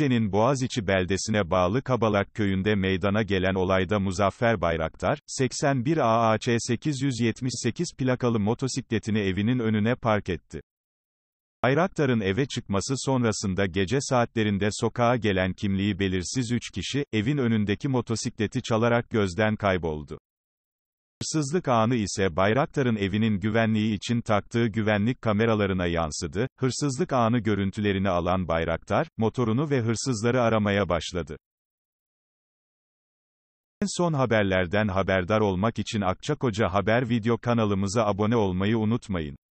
Düzce'nin Boğaziçi beldesine bağlı Kabalak köyünde meydana gelen olayda Muzaffer Bayraktar, 81 AAC 878 plakalı motosikletini evinin önüne park etti. Bayraktar'ın eve çıkması sonrasında gece saatlerinde sokağa gelen kimliği belirsiz 3 kişi, evin önündeki motosikleti çalarak gözden kayboldu. Hırsızlık anı ise Bayraktar'ın evinin güvenliği için taktığı güvenlik kameralarına yansıdı. Hırsızlık anı görüntülerini alan Bayraktar, motorunu ve hırsızları aramaya başladı. En son haberlerden haberdar olmak için Akçakoca Haber video kanalımıza abone olmayı unutmayın.